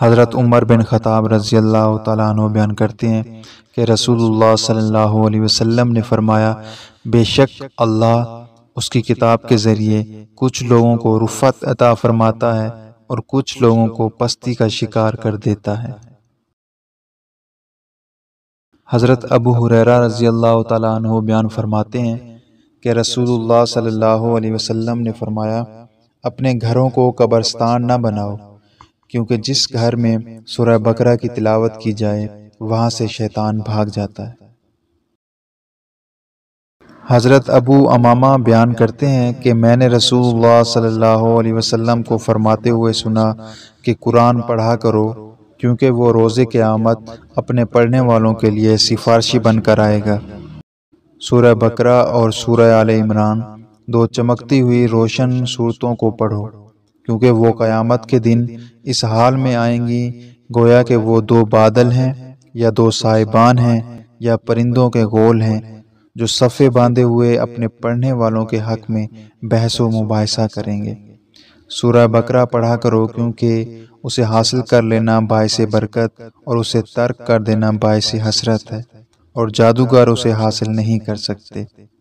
हज़रत उमर बिन ख़ताब रज़ी अल्लाह तु बयान करते हैं कि रसूलुल्लाह सल्लल्लाहु अलैहि वसल्लम ने फरमाया बेशक अल्लाह उसकी किताब के ज़रिए कुछ लोगों को रुफत अता फरमाता है और कुछ लोगों को पस्ती का शिकार कर देता है हज़रत अबू हुररा रज़ी अल्लाह तु बयान फरमाते हैं कि रसूलुल्लाह सल्लल्लाहु अलैहि वसल्लम ने फरमाया अपने घरों को कब्रस्तान न बनाओ क्योंकि जिस घर में सुरह बकरा की तिलावत की जाए वहाँ से शैतान भाग जाता है हज़रत अबू अमामा बयान करते हैं कि मैंने रसूल सल्लल्लाहु अलैहि वसल्लम को फरमाते हुए सुना कि कुरान पढ़ा करो क्योंकि वो रोज़े के आमद अपने पढ़ने वालों के लिए सिफारशी बनकर आएगा सूरह बकरा और सूरह आल इमरान दो चमकती हुई रोशन सूरतों को पढ़ो क्योंकि वो क़यामत के दिन इस हाल में आएंगी गोया कि वो दो बादल हैं या दो साहिबान हैं या परिंदों के गोल हैं जो सफ़े बांधे हुए अपने पढ़ने वालों के हक में बहस व मुबासा करेंगे सूरह बकरा पढ़ा करो क्योंकि उसे हासिल कर लेना बायस बरकत और उसे तर्क कर देना बायस हसरत है और जादूगर उसे हासिल नहीं कर सकते